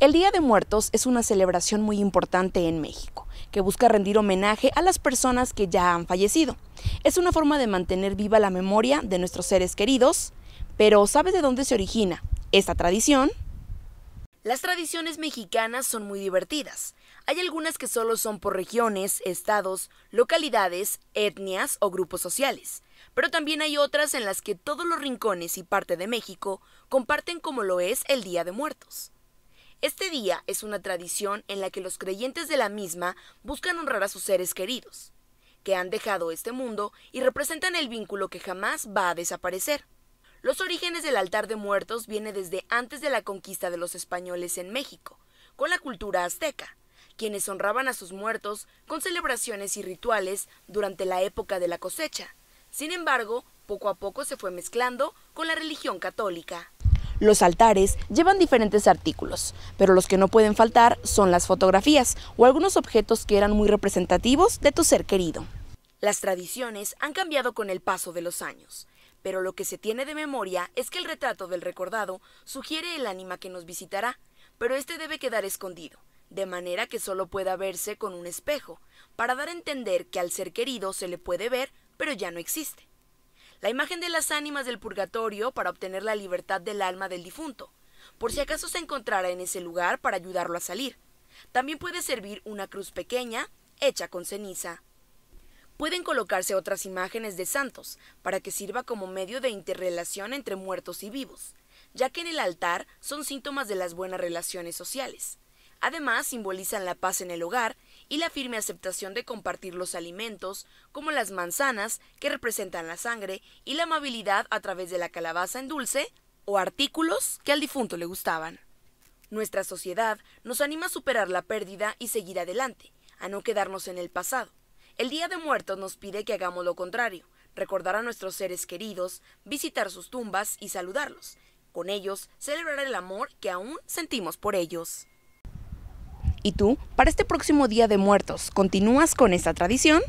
El Día de Muertos es una celebración muy importante en México, que busca rendir homenaje a las personas que ya han fallecido. Es una forma de mantener viva la memoria de nuestros seres queridos, pero ¿sabes de dónde se origina esta tradición? Las tradiciones mexicanas son muy divertidas. Hay algunas que solo son por regiones, estados, localidades, etnias o grupos sociales, pero también hay otras en las que todos los rincones y parte de México comparten como lo es el Día de Muertos. Este día es una tradición en la que los creyentes de la misma buscan honrar a sus seres queridos, que han dejado este mundo y representan el vínculo que jamás va a desaparecer. Los orígenes del altar de muertos viene desde antes de la conquista de los españoles en México, con la cultura azteca, quienes honraban a sus muertos con celebraciones y rituales durante la época de la cosecha. Sin embargo, poco a poco se fue mezclando con la religión católica. Los altares llevan diferentes artículos, pero los que no pueden faltar son las fotografías o algunos objetos que eran muy representativos de tu ser querido. Las tradiciones han cambiado con el paso de los años, pero lo que se tiene de memoria es que el retrato del recordado sugiere el ánima que nos visitará, pero este debe quedar escondido, de manera que solo pueda verse con un espejo, para dar a entender que al ser querido se le puede ver, pero ya no existe la imagen de las ánimas del purgatorio para obtener la libertad del alma del difunto, por si acaso se encontrara en ese lugar para ayudarlo a salir. También puede servir una cruz pequeña hecha con ceniza. Pueden colocarse otras imágenes de santos para que sirva como medio de interrelación entre muertos y vivos, ya que en el altar son síntomas de las buenas relaciones sociales. Además, simbolizan la paz en el hogar y la firme aceptación de compartir los alimentos, como las manzanas, que representan la sangre, y la amabilidad a través de la calabaza en dulce o artículos que al difunto le gustaban. Nuestra sociedad nos anima a superar la pérdida y seguir adelante, a no quedarnos en el pasado. El Día de Muertos nos pide que hagamos lo contrario, recordar a nuestros seres queridos, visitar sus tumbas y saludarlos. Con ellos, celebrar el amor que aún sentimos por ellos. ¿Y tú, para este próximo Día de Muertos, continúas con esta tradición?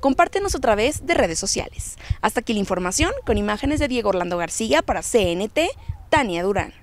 Compártenos otra vez de redes sociales. Hasta aquí la información con imágenes de Diego Orlando García para CNT, Tania Durán.